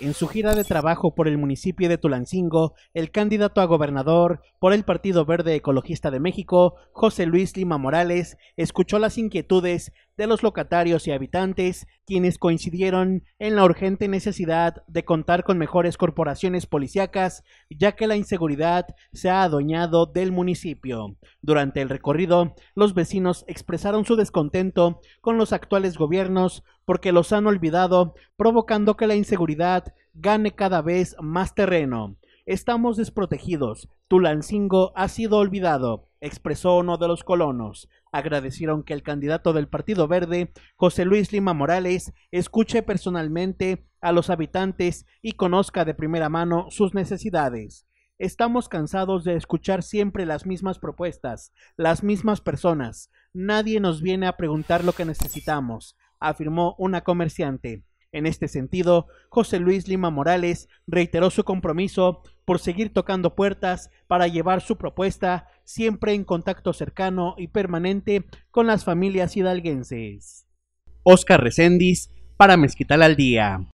En su gira de trabajo por el municipio de Tulancingo, el candidato a gobernador por el Partido Verde Ecologista de México, José Luis Lima Morales, escuchó las inquietudes de los locatarios y habitantes, quienes coincidieron en la urgente necesidad de contar con mejores corporaciones policíacas, ya que la inseguridad se ha adueñado del municipio. Durante el recorrido, los vecinos expresaron su descontento con los actuales gobiernos porque los han olvidado, provocando que la inseguridad gane cada vez más terreno. Estamos desprotegidos. Tulancingo ha sido olvidado, expresó uno de los colonos. Agradecieron que el candidato del Partido Verde, José Luis Lima Morales, escuche personalmente a los habitantes y conozca de primera mano sus necesidades. Estamos cansados de escuchar siempre las mismas propuestas, las mismas personas. Nadie nos viene a preguntar lo que necesitamos, afirmó una comerciante. En este sentido, José Luis Lima Morales reiteró su compromiso por seguir tocando puertas para llevar su propuesta siempre en contacto cercano y permanente con las familias hidalguenses. Oscar Recendis para Mezquital al Día.